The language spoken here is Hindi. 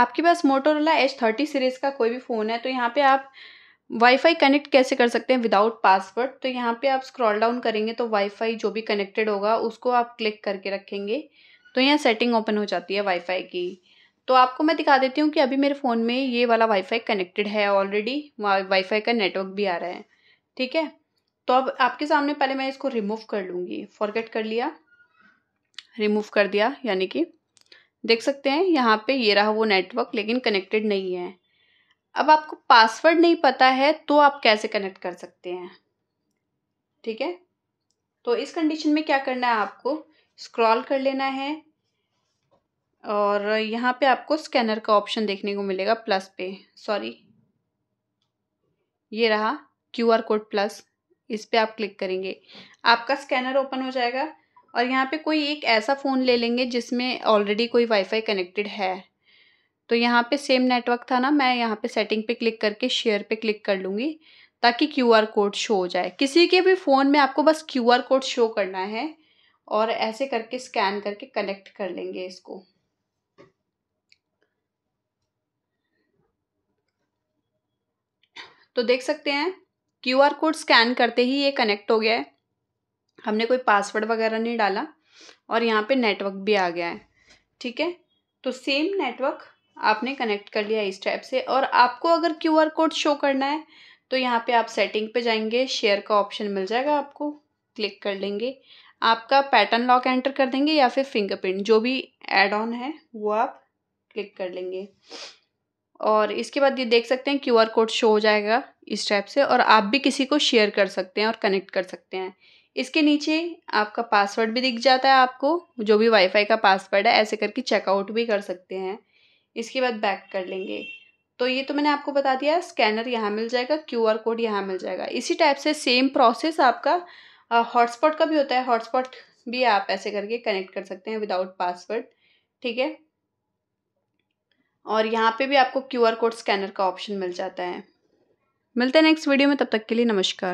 आपके पास मोटोरोला एच थर्टी सीरीज़ का कोई भी फ़ोन है तो यहाँ पे आप वाईफाई कनेक्ट कैसे कर सकते हैं विदाउट पासवर्ड तो यहाँ पे आप स्क्रॉल डाउन करेंगे तो वाईफाई जो भी कनेक्टेड होगा उसको आप क्लिक करके रखेंगे तो यहाँ सेटिंग ओपन हो जाती है वाईफाई की तो आपको मैं दिखा देती हूँ कि अभी मेरे फ़ोन में ये वाला वाईफाई कनेक्टेड है ऑलरेडी वाईफाई का नेटवर्क भी आ रहा है ठीक है तो अब आपके सामने पहले मैं इसको रिमूव कर लूँगी फॉरगेट कर लिया रिमूव कर दिया यानी कि देख सकते हैं यहाँ पे ये रहा वो नेटवर्क लेकिन कनेक्टेड नहीं है अब आपको पासवर्ड नहीं पता है तो आप कैसे कनेक्ट कर सकते हैं ठीक है तो इस कंडीशन में क्या करना है आपको स्क्रॉल कर लेना है और यहाँ पे आपको स्कैनर का ऑप्शन देखने को मिलेगा प्लस पे सॉरी ये रहा क्यू आर कोड प्लस इस पर आप क्लिक करेंगे आपका स्कैनर ओपन हो जाएगा और यहाँ पे कोई एक ऐसा फ़ोन ले लेंगे जिसमें ऑलरेडी कोई वाईफाई कनेक्टेड है तो यहाँ पे सेम नेटवर्क था ना मैं यहाँ पे सेटिंग पे क्लिक करके शेयर पे क्लिक कर लूँगी ताकि क्यू आर कोड शो हो जाए किसी के भी फ़ोन में आपको bus queue R code show करना है और ऐसे करके स्कैन करके कनेक्ट कर लेंगे इसको तो देख सकते हैं क्यू आर कोड स्कैन करते ही ये कनेक्ट हो गया है हमने कोई पासवर्ड वगैरह नहीं डाला और यहाँ पे नेटवर्क भी आ गया है ठीक है तो सेम नेटवर्क आपने कनेक्ट कर लिया इस टाइप से और आपको अगर क्यू आर कोड शो करना है तो यहाँ पर आप सेटिंग पर जाएंगे शेयर का ऑप्शन मिल जाएगा आपको क्लिक कर लेंगे आपका पैटर्न लॉक एंटर कर देंगे या फिर फिंगरप्रिंट जो भी एड ऑन है वो आप क्लिक कर लेंगे और इसके बाद ये देख सकते हैं क्यू आर कोड शो हो जाएगा इस टाइप से और आप भी किसी को शेयर कर सकते हैं और कनेक्ट कर सकते हैं इसके नीचे आपका पासवर्ड भी दिख जाता है आपको जो भी वाईफाई का पासवर्ड है ऐसे करके चेकआउट भी कर सकते हैं इसके बाद बैक कर लेंगे तो ये तो मैंने आपको बता दिया स्कैनर यहाँ मिल जाएगा क्यू आर कोड यहाँ मिल जाएगा इसी टाइप से सेम प्रोसेस आपका हॉटस्पॉट का भी होता है हॉटस्पॉट भी आप ऐसे करके कनेक्ट कर सकते हैं विदाउट पासवर्ड ठीक है और यहाँ पे भी आपको क्यू आर कोड स्कैनर का ऑप्शन मिल जाता है मिलते हैं नेक्स्ट वीडियो में तब तक के लिए नमस्कार